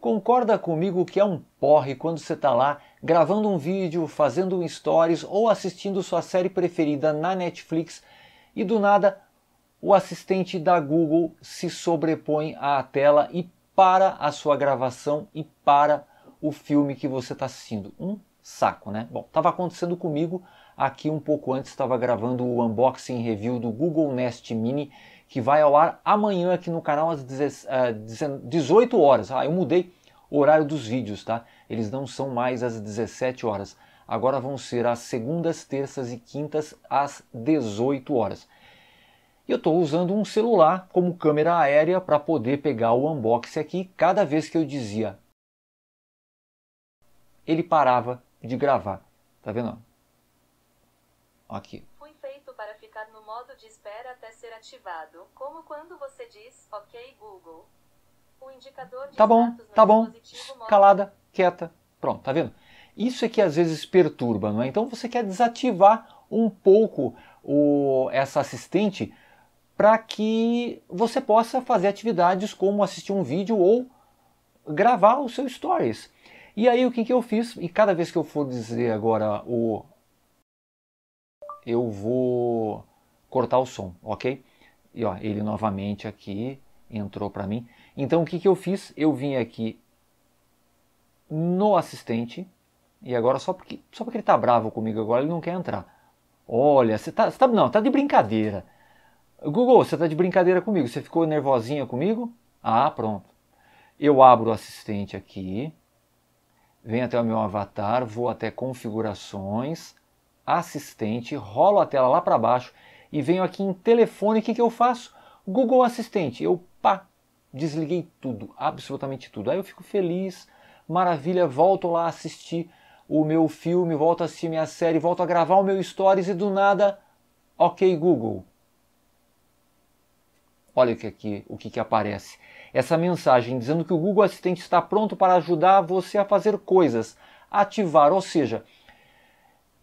Concorda comigo que é um porre quando você está lá gravando um vídeo, fazendo um stories ou assistindo sua série preferida na Netflix e do nada o assistente da Google se sobrepõe à tela e para a sua gravação e para o filme que você está assistindo. Um saco, né? Bom, estava acontecendo comigo aqui um pouco antes, estava gravando o unboxing review do Google Nest Mini que vai ao ar amanhã aqui no canal às 18 eh, horas. Ah, eu mudei o horário dos vídeos, tá? Eles não são mais às 17 horas. Agora vão ser às segundas, terças e quintas às 18 horas. E eu estou usando um celular como câmera aérea para poder pegar o unboxing aqui. Cada vez que eu dizia, ele parava de gravar. Tá vendo? Aqui modo de espera até ser ativado, como quando você diz, ok Google. O indicador de tá bom, tá bom, calada, quieta, pronto, tá vendo? Isso é que às vezes perturba, não é? Então você quer desativar um pouco o, essa assistente para que você possa fazer atividades como assistir um vídeo ou gravar o seu stories. E aí o que, que eu fiz? E cada vez que eu for dizer agora o eu vou cortar o som, ok? E ó, ele novamente aqui entrou para mim. Então o que, que eu fiz? Eu vim aqui no assistente e agora só porque só porque ele tá bravo comigo agora ele não quer entrar. Olha, você tá, tá não, tá de brincadeira. Google, você tá de brincadeira comigo? Você ficou nervosinha comigo? Ah, pronto. Eu abro o assistente aqui, venho até o meu avatar, vou até configurações, assistente, rolo a tela lá para baixo e venho aqui em telefone, o que, que eu faço? Google Assistente. Eu pá, desliguei tudo, absolutamente tudo. Aí eu fico feliz, maravilha, volto lá assistir o meu filme, volto a assistir minha série, volto a gravar o meu stories e do nada, ok Google. Olha o que aqui, o que, que aparece. Essa mensagem dizendo que o Google Assistente está pronto para ajudar você a fazer coisas, ativar, ou seja,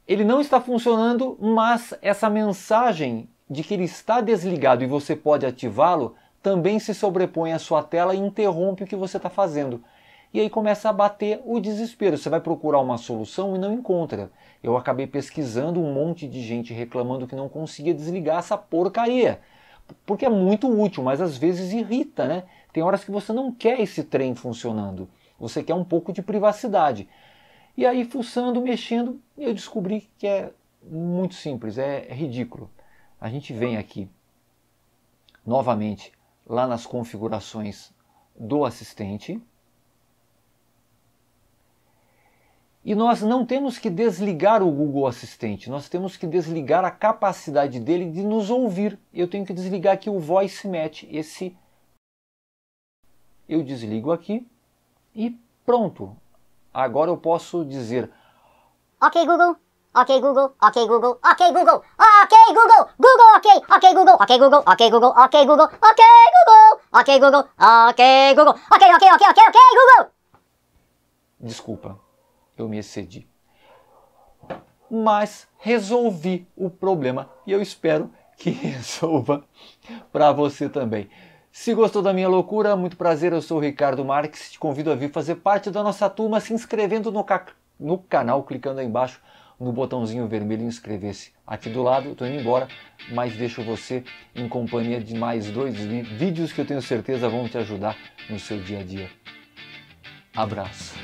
ele não está funcionando, mas essa mensagem de que ele está desligado e você pode ativá-lo também se sobrepõe à sua tela e interrompe o que você está fazendo. E aí começa a bater o desespero. Você vai procurar uma solução e não encontra. Eu acabei pesquisando um monte de gente reclamando que não conseguia desligar essa porcaria. Porque é muito útil, mas às vezes irrita, né? Tem horas que você não quer esse trem funcionando. Você quer um pouco de privacidade. E aí, fuçando, mexendo, eu descobri que é muito simples, é, é ridículo. A gente vem aqui, novamente, lá nas configurações do assistente. E nós não temos que desligar o Google Assistente, nós temos que desligar a capacidade dele de nos ouvir. Eu tenho que desligar aqui o Voice Match, esse eu desligo aqui e pronto. Agora eu posso dizer: Ok, Google. Ok, Google. Ok, Google. Ok, Google. Ok, Google. Google, ok. Ok, Google. Ok, Google. Ok, Google. Ok, Google. Ok, Google. Ok, Google. Ok, Google. Ok, ok, ok, ok, ok, Google. Desculpa, eu me excedi. Mas resolvi o problema e eu espero que resolva para você também. Se gostou da minha loucura, muito prazer, eu sou o Ricardo Marques. Te convido a vir fazer parte da nossa turma se inscrevendo no, ca... no canal, clicando aí embaixo no botãozinho vermelho inscrever-se. Aqui do lado, estou indo embora, mas deixo você em companhia de mais dois vídeos que eu tenho certeza vão te ajudar no seu dia a dia. Abraço!